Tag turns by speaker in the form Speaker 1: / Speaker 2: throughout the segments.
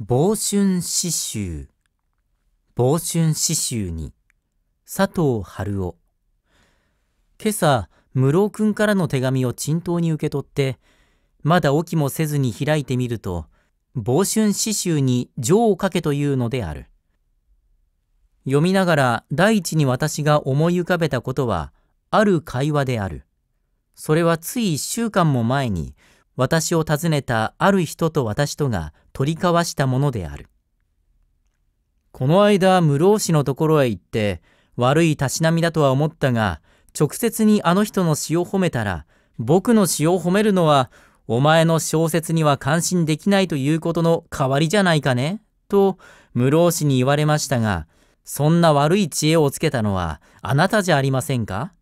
Speaker 1: 防春詩集防春詩集に佐藤春夫今朝室尾君からの手紙を沈騰に受け取ってまだ起きもせずに開いてみると防春詩集に情を書けというのである読みながら第一に私が思い浮かべたことはある会話であるそれはつい1週間も前に私を訪ねたある人と私とが取り交わしたものである。この間、室生氏のところへ行って、悪いたしなみだとは思ったが、直接にあの人の詩を褒めたら、僕の詩を褒めるのは、お前の小説には感心できないということの代わりじゃないかね、と、室生氏に言われましたが、そんな悪い知恵をつけたのは、あなたじゃありませんか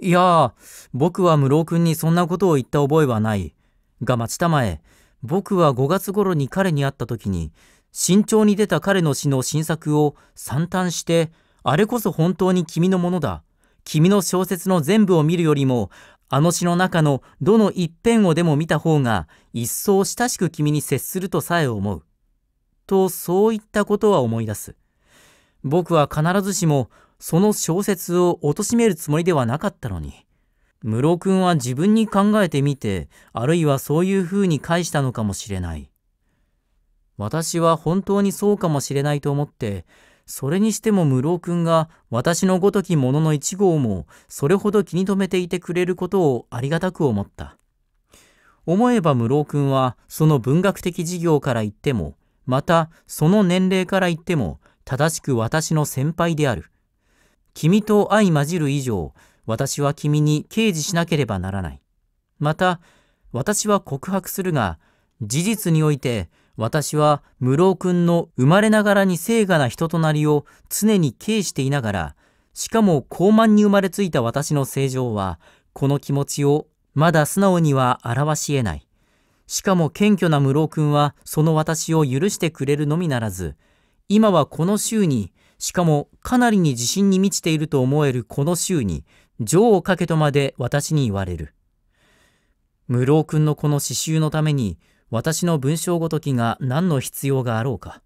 Speaker 1: いや僕は室尾君にそんなことを言った覚えはない。が待ちたまえ、僕は5月頃に彼に会った時に、慎重に出た彼の詩の新作を散嘆して、あれこそ本当に君のものだ。君の小説の全部を見るよりも、あの詩の中のどの一辺をでも見た方が、一層親しく君に接するとさえ思う。と、そういったことは思い出す。僕は必ずしも、その小説を貶めるつもりではなかったのに。室尾くんは自分に考えてみて、あるいはそういうふうに返したのかもしれない。私は本当にそうかもしれないと思って、それにしても室尾くんが私のごときものの一号もそれほど気に留めていてくれることをありがたく思った。思えば室尾くんはその文学的事業から言っても、またその年齢から言っても正しく私の先輩である。君と相混じる以上、私は君に刑事しなければならない。また、私は告白するが、事実において、私は無老君の生まれながらに清雅な人となりを常に軽していながら、しかも高慢に生まれついた私の正常は、この気持ちをまだ素直には表し得ない。しかも謙虚な無老君はその私を許してくれるのみならず、今はこの週に、しかもかなりに自信に満ちていると思えるこの週に情をかけとまで私に言われる。無郎君のこの詩集のために、私の文章ごときが何の必要があろうか。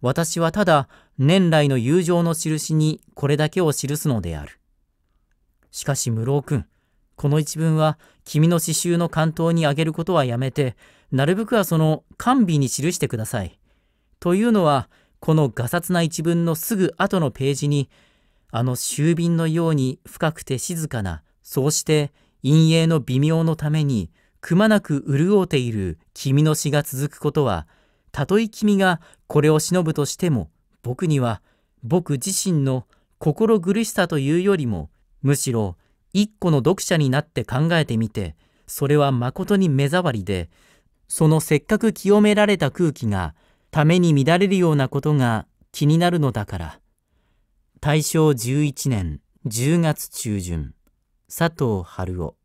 Speaker 1: 私はただ年来の友情の印にこれだけを記すのである。しかし無郎君、この一文は君の詩集の関東にあげることはやめて、なるべくはその完備に記してください。というのは、このがさつな一文のすぐ後のページに、あの終瓶のように深くて静かな、そうして陰影の微妙のために、くまなく潤うている君の詩が続くことは、たとえ君がこれを忍ぶとしても、僕には僕自身の心苦しさというよりも、むしろ一個の読者になって考えてみて、それは誠に目障りで、そのせっかく清められた空気が、ために乱れるようなことが気になるのだから。大正11年10月中旬佐藤春夫